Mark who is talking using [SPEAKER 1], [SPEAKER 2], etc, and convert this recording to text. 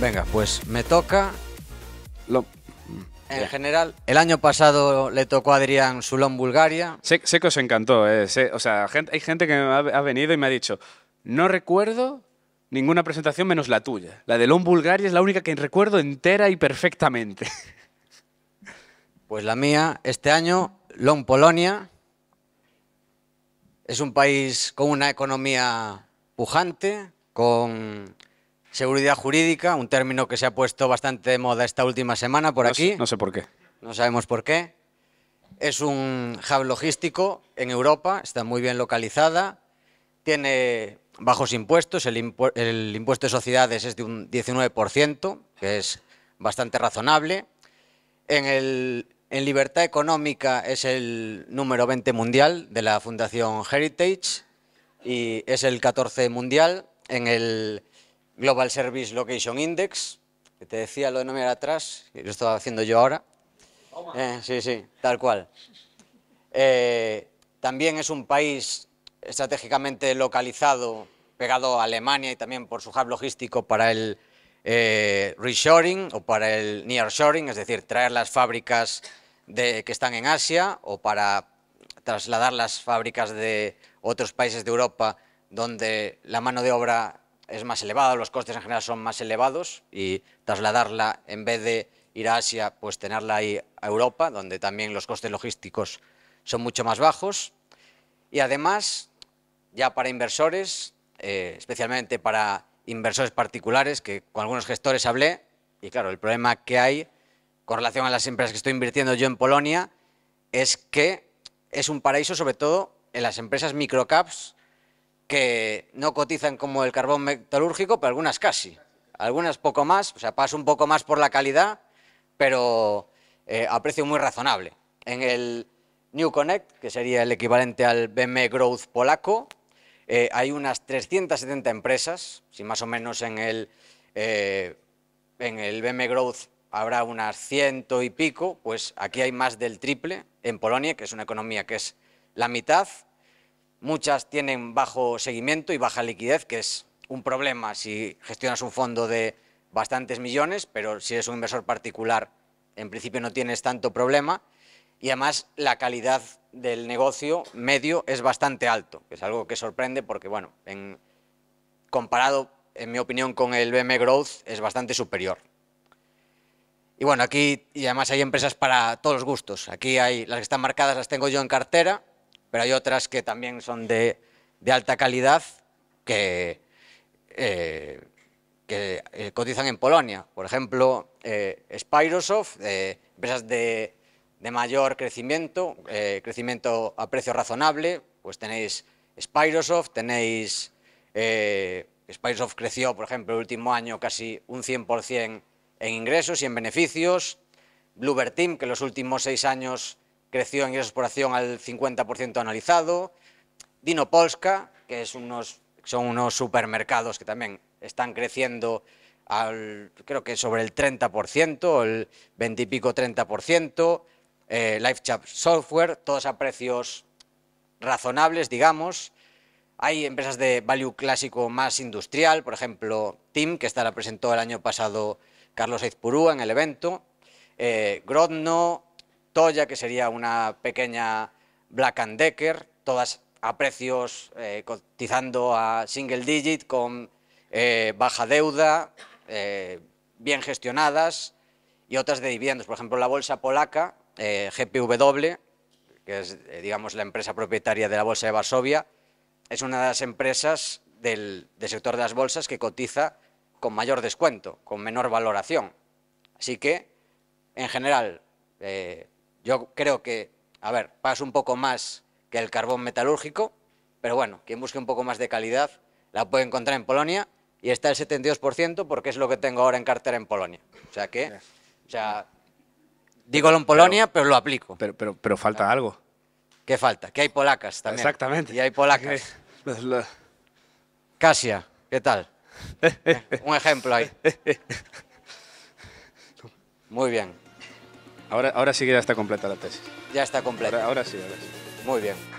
[SPEAKER 1] Venga, pues me toca. Lo... En general, el año pasado le tocó a Adrián Sulón Bulgaria. Sé, que os encantó. Eh, o sea, hay gente que ha, venido y me ha dicho, no recuerdo ninguna presentación menos la tuya. La de Lon Bulgaria es la única que recuerdo entera y perfectamente. Pues la mía, este año, Lon Polonia. Es un país con una economía pujante, con Seguridad jurídica, un término que se ha puesto bastante de moda esta última semana por aquí. no sé por qué. No sabemos por qué. Es un hub logístico en Europa, está muy bien localizada, tiene bajos impuestos, el, impuesto de sociedades es de un 19%, que es bastante razonable. En, el, en libertad económica es el número 20 mundial de la Fundación Heritage y es el 14 mundial en el Global Service Location Index, que te decía lo de no mirar atrás, que lo estaba haciendo yo ahora. Eh, sí, sí, tal cual. Eh, también es un país estratégicamente localizado, pegado a Alemania y también por su hub logístico para el eh, reshoring o para el nearshoring, es decir, traer las fábricas de, que están en Asia o para trasladar las fábricas de otros países de Europa donde la mano de obra es más elevado, los costes en general son más elevados y trasladarla en vez de ir a Asia, pues tenerla ahí a Europa, donde también los costes logísticos son mucho más bajos. Y además, ya para inversores, eh, especialmente para inversores particulares, que con algunos gestores hablé, y claro, el problema que hay con relación a las empresas que estoy invirtiendo yo en Polonia es que es un paraíso sobre todo en las empresas microcaps que no cotizan como el carbón metalúrgico, pero algunas casi. Algunas poco más, o sea, paso un poco más por la calidad, pero eh, a precio muy razonable. En el New Connect, que sería el equivalente al BM Growth polaco, eh, hay unas 370 empresas, si más o menos en el, eh, en el BM Growth habrá unas ciento y pico, pues aquí hay más del triple en Polonia, que es una economía que es la mitad, Muchas tienen bajo seguimiento y baja liquidez, que es un problema si gestionas un fondo de bastantes millones, pero si eres un inversor particular, en principio no tienes tanto problema. Y además la calidad del negocio medio es bastante alto, que es algo que sorprende porque, bueno, comparado, en mi opinión, con el BM Growth, es bastante superior. Y bueno, aquí y además hay empresas para todos los gustos. Aquí hay las que están marcadas, las tengo yo en cartera, pero hay otras que también son de, alta calidad que, eh, eh, cotizan en Polonia. Por ejemplo, eh, Spirosoft, empresas de, mayor crecimiento, eh, crecimiento a precio razonable, pues tenéis Spirosoft, tenéis... Spirosoft creció, por ejemplo, el último año casi un 100% en ingresos y en beneficios. Bluebird Team, que los últimos seis años creció en exploración al 50% analizado. Dino Polska, que es unos, son unos supermercados que también están creciendo al, creo que sobre el 30%, el 20 y pico 30%. Eh, Software, todos a precios razonables, digamos. Hay empresas de value clásico más industrial, por ejemplo, Tim, que esta la presentó el año pasado Carlos Aizpurúa en el evento. Eh, Grodno, que sería una pequeña Black and Decker, todas a precios eh, cotizando a single digit con eh, baja deuda, eh, bien gestionadas y otras de dividendos. Por ejemplo, la bolsa polaca, GPW, que es digamos, la empresa propietaria de la bolsa de Varsovia, es una de las empresas del, sector de las bolsas que cotiza con mayor descuento, con menor valoración. Así que, en general, yo creo que, a ver, pasa un poco más que el carbón metalúrgico, pero bueno, quien busque un poco más de calidad la puede encontrar en Polonia y está el 72% porque es lo que tengo ahora en cartera en Polonia. O sea que, o sea, en Polonia, pero, lo aplico. Pero, pero, pero falta algo. ¿Qué falta? Que hay polacas también. Exactamente. Y hay polacas. Casia, ¿qué tal? Un ejemplo ahí. ahora sí que ya está completa la tesis. Ya está completa. Ahora, sí, ahora sí. Muy bien.